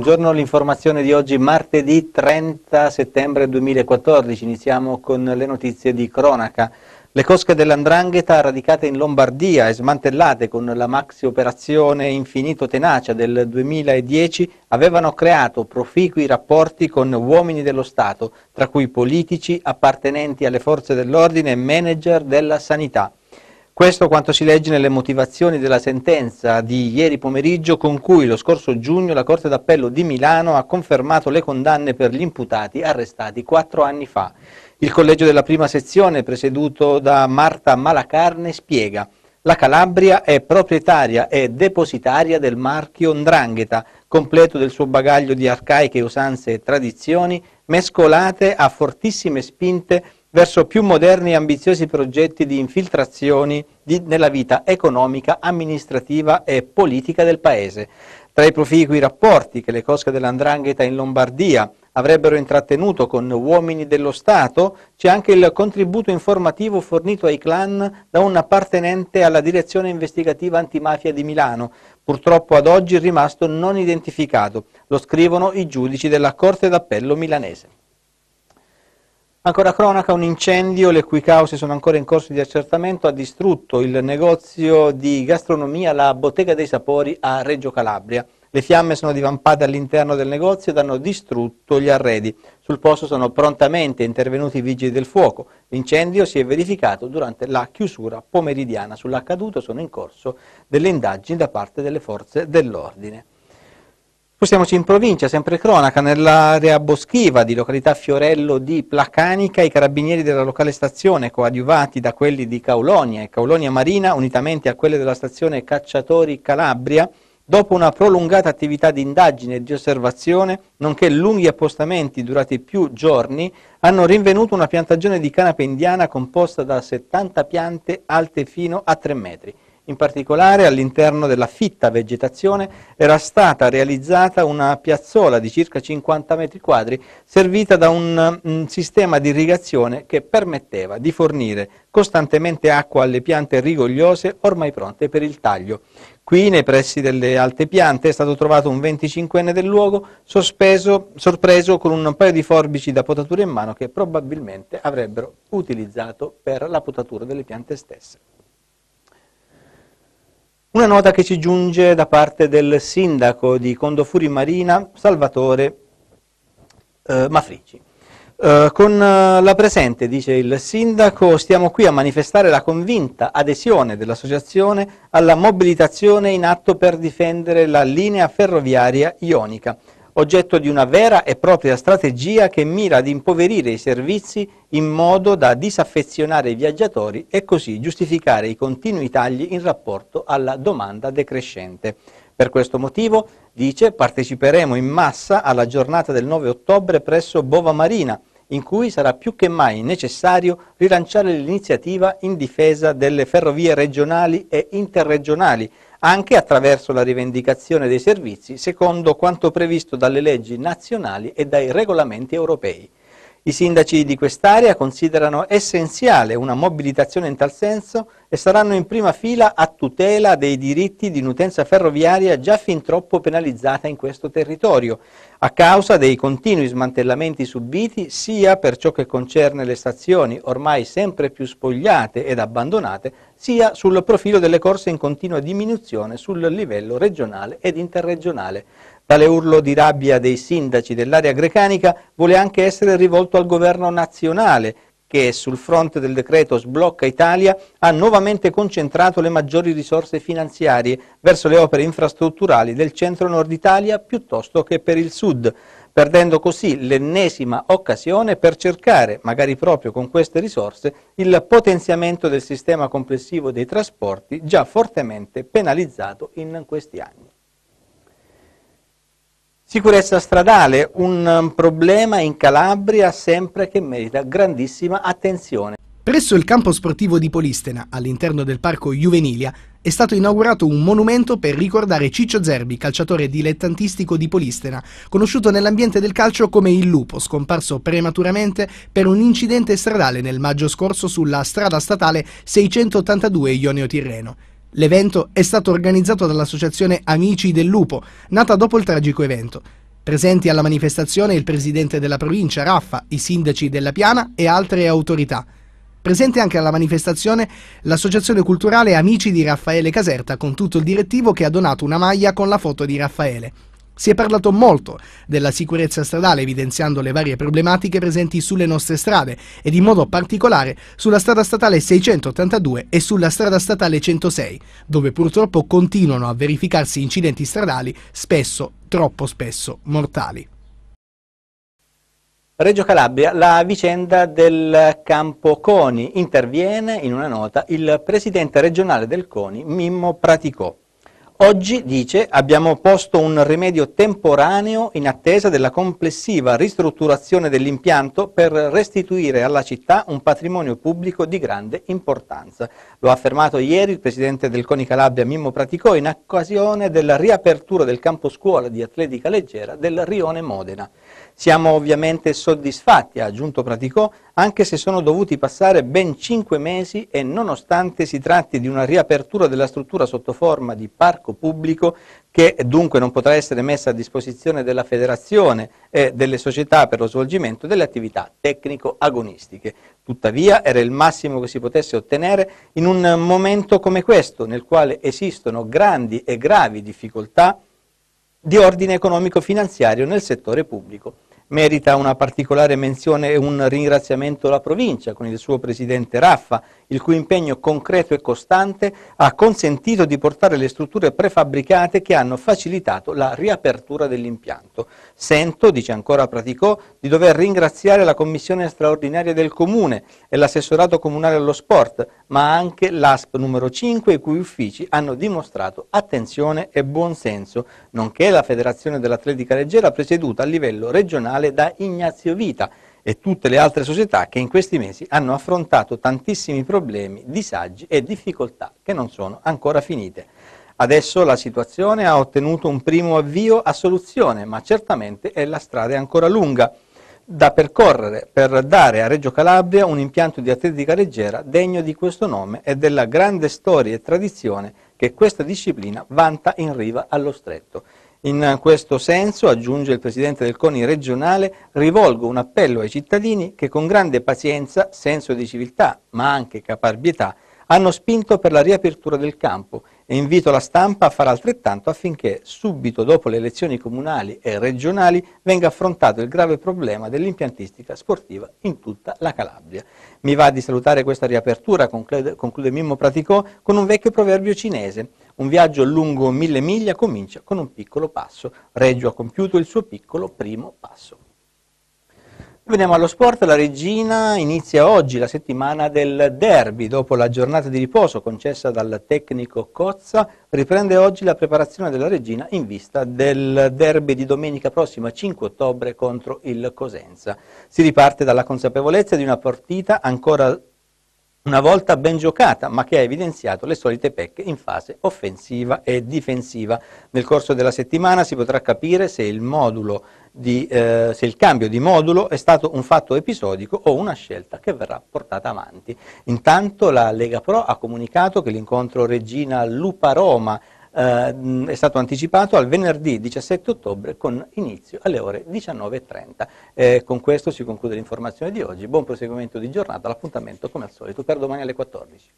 Buongiorno, l'informazione di oggi martedì 30 settembre 2014. Iniziamo con le notizie di cronaca. Le cosche dell'Andrangheta radicate in Lombardia e smantellate con la maxi operazione Infinito Tenacia del 2010 avevano creato proficui rapporti con uomini dello Stato, tra cui politici, appartenenti alle forze dell'ordine e manager della sanità. Questo quanto si legge nelle motivazioni della sentenza di ieri pomeriggio con cui lo scorso giugno la Corte d'Appello di Milano ha confermato le condanne per gli imputati arrestati quattro anni fa. Il collegio della prima sezione, presieduto da Marta Malacarne, spiega la Calabria è proprietaria e depositaria del marchio Ndrangheta, completo del suo bagaglio di arcaiche usanze e tradizioni, mescolate a fortissime spinte verso più moderni e ambiziosi progetti di infiltrazioni di, nella vita economica, amministrativa e politica del Paese. Tra i proficui rapporti che le cosche dell'Andrangheta in Lombardia avrebbero intrattenuto con uomini dello Stato, c'è anche il contributo informativo fornito ai clan da un appartenente alla direzione investigativa antimafia di Milano, purtroppo ad oggi rimasto non identificato, lo scrivono i giudici della Corte d'Appello milanese. Ancora cronaca, un incendio, le cui cause sono ancora in corso di accertamento, ha distrutto il negozio di gastronomia La Bottega dei Sapori a Reggio Calabria. Le fiamme sono divampate all'interno del negozio ed hanno distrutto gli arredi. Sul posto sono prontamente intervenuti i vigili del fuoco. L'incendio si è verificato durante la chiusura pomeridiana. Sull'accaduto sono in corso delle indagini da parte delle forze dell'ordine. Spostiamoci in provincia, sempre cronaca, nell'area boschiva di località Fiorello di Placanica, i carabinieri della locale stazione, coadiuvati da quelli di Caulonia e Caulonia Marina, unitamente a quelle della stazione Cacciatori Calabria, dopo una prolungata attività di indagine e di osservazione, nonché lunghi appostamenti durati più giorni, hanno rinvenuto una piantagione di canapa indiana composta da 70 piante alte fino a 3 metri. In particolare all'interno della fitta vegetazione era stata realizzata una piazzola di circa 50 metri quadri servita da un, un mm, sistema di irrigazione che permetteva di fornire costantemente acqua alle piante rigogliose ormai pronte per il taglio. Qui, nei pressi delle alte piante, è stato trovato un 25enne del luogo, sospeso, sorpreso con un paio di forbici da potatura in mano che probabilmente avrebbero utilizzato per la potatura delle piante stesse. Una nota che ci giunge da parte del sindaco di Condofuri Marina, Salvatore eh, Mafrici. Eh, con eh, la presente, dice il sindaco, stiamo qui a manifestare la convinta adesione dell'associazione alla mobilitazione in atto per difendere la linea ferroviaria ionica oggetto di una vera e propria strategia che mira ad impoverire i servizi in modo da disaffezionare i viaggiatori e così giustificare i continui tagli in rapporto alla domanda decrescente. Per questo motivo, dice, parteciperemo in massa alla giornata del 9 ottobre presso Bova Marina, in cui sarà più che mai necessario rilanciare l'iniziativa in difesa delle ferrovie regionali e interregionali, anche attraverso la rivendicazione dei servizi secondo quanto previsto dalle leggi nazionali e dai regolamenti europei. I sindaci di quest'area considerano essenziale una mobilitazione in tal senso e saranno in prima fila a tutela dei diritti di un'utenza ferroviaria già fin troppo penalizzata in questo territorio, a causa dei continui smantellamenti subiti sia per ciò che concerne le stazioni ormai sempre più spogliate ed abbandonate, sia sul profilo delle corse in continua diminuzione sul livello regionale ed interregionale. Tale urlo di rabbia dei sindaci dell'area grecanica vuole anche essere rivolto al governo nazionale, che sul fronte del decreto Sblocca Italia ha nuovamente concentrato le maggiori risorse finanziarie verso le opere infrastrutturali del centro-nord Italia piuttosto che per il sud, perdendo così l'ennesima occasione per cercare, magari proprio con queste risorse, il potenziamento del sistema complessivo dei trasporti già fortemente penalizzato in questi anni. Sicurezza stradale, un um, problema in Calabria sempre che merita grandissima attenzione. Presso il campo sportivo di Polistena, all'interno del parco Juvenilia, è stato inaugurato un monumento per ricordare Ciccio Zerbi, calciatore dilettantistico di Polistena, conosciuto nell'ambiente del calcio come il lupo, scomparso prematuramente per un incidente stradale nel maggio scorso sulla strada statale 682 Ionio Tirreno. L'evento è stato organizzato dall'associazione Amici del Lupo, nata dopo il tragico evento. Presenti alla manifestazione il presidente della provincia, Raffa, i sindaci della Piana e altre autorità. Presente anche alla manifestazione l'associazione culturale Amici di Raffaele Caserta con tutto il direttivo che ha donato una maglia con la foto di Raffaele. Si è parlato molto della sicurezza stradale evidenziando le varie problematiche presenti sulle nostre strade ed in modo particolare sulla strada statale 682 e sulla strada statale 106, dove purtroppo continuano a verificarsi incidenti stradali spesso, troppo spesso, mortali. Reggio Calabria, la vicenda del campo Coni. Interviene in una nota il presidente regionale del Coni, Mimmo Praticò. Oggi, dice, abbiamo posto un rimedio temporaneo in attesa della complessiva ristrutturazione dell'impianto per restituire alla città un patrimonio pubblico di grande importanza. Lo ha affermato ieri il presidente del Coni Calabria Mimmo Praticò in occasione della riapertura del campo scuola di atletica leggera del Rione Modena. Siamo ovviamente soddisfatti, ha aggiunto Praticò, anche se sono dovuti passare ben cinque mesi e nonostante si tratti di una riapertura della struttura sotto forma di parco pubblico che dunque non potrà essere messa a disposizione della federazione e delle società per lo svolgimento delle attività tecnico-agonistiche. Tuttavia era il massimo che si potesse ottenere in un momento come questo, nel quale esistono grandi e gravi difficoltà di ordine economico-finanziario nel settore pubblico merita una particolare menzione e un ringraziamento alla provincia, con il suo presidente Raffa, il cui impegno concreto e costante ha consentito di portare le strutture prefabbricate che hanno facilitato la riapertura dell'impianto. Sento, dice ancora Praticò, di dover ringraziare la Commissione straordinaria del Comune e l'assessorato comunale allo sport, ma anche l'ASP numero 5, i cui uffici hanno dimostrato attenzione e buonsenso, nonché la Federazione dell'Atletica Leggera presieduta a livello regionale da Ignazio Vita, e tutte le altre società che in questi mesi hanno affrontato tantissimi problemi, disagi e difficoltà che non sono ancora finite. Adesso la situazione ha ottenuto un primo avvio a soluzione, ma certamente è la strada è ancora lunga da percorrere per dare a Reggio Calabria un impianto di atletica leggera degno di questo nome e della grande storia e tradizione che questa disciplina vanta in riva allo stretto. In questo senso, aggiunge il Presidente del CONI regionale, rivolgo un appello ai cittadini che con grande pazienza, senso di civiltà, ma anche caparbietà, hanno spinto per la riapertura del campo e invito la stampa a fare altrettanto affinché subito dopo le elezioni comunali e regionali venga affrontato il grave problema dell'impiantistica sportiva in tutta la Calabria. Mi va di salutare questa riapertura, conclude, Mimmo Praticò, con un vecchio proverbio cinese. Un viaggio lungo mille miglia comincia con un piccolo passo. Reggio ha compiuto il suo piccolo primo passo. Veniamo allo sport, la regina inizia oggi la settimana del derby, dopo la giornata di riposo concessa dal tecnico Cozza, riprende oggi la preparazione della regina in vista del derby di domenica prossima 5 ottobre contro il Cosenza. Si riparte dalla consapevolezza di una partita ancora una volta ben giocata, ma che ha evidenziato le solite pecche in fase offensiva e difensiva. Nel corso della settimana si potrà capire se il, di, eh, se il cambio di modulo è stato un fatto episodico o una scelta che verrà portata avanti. Intanto la Lega Pro ha comunicato che l'incontro Regina Lupa Roma eh, è stato anticipato al venerdì 17 ottobre con inizio alle ore 19.30. Eh, con questo si conclude l'informazione di oggi, buon proseguimento di giornata, l'appuntamento come al solito per domani alle 14.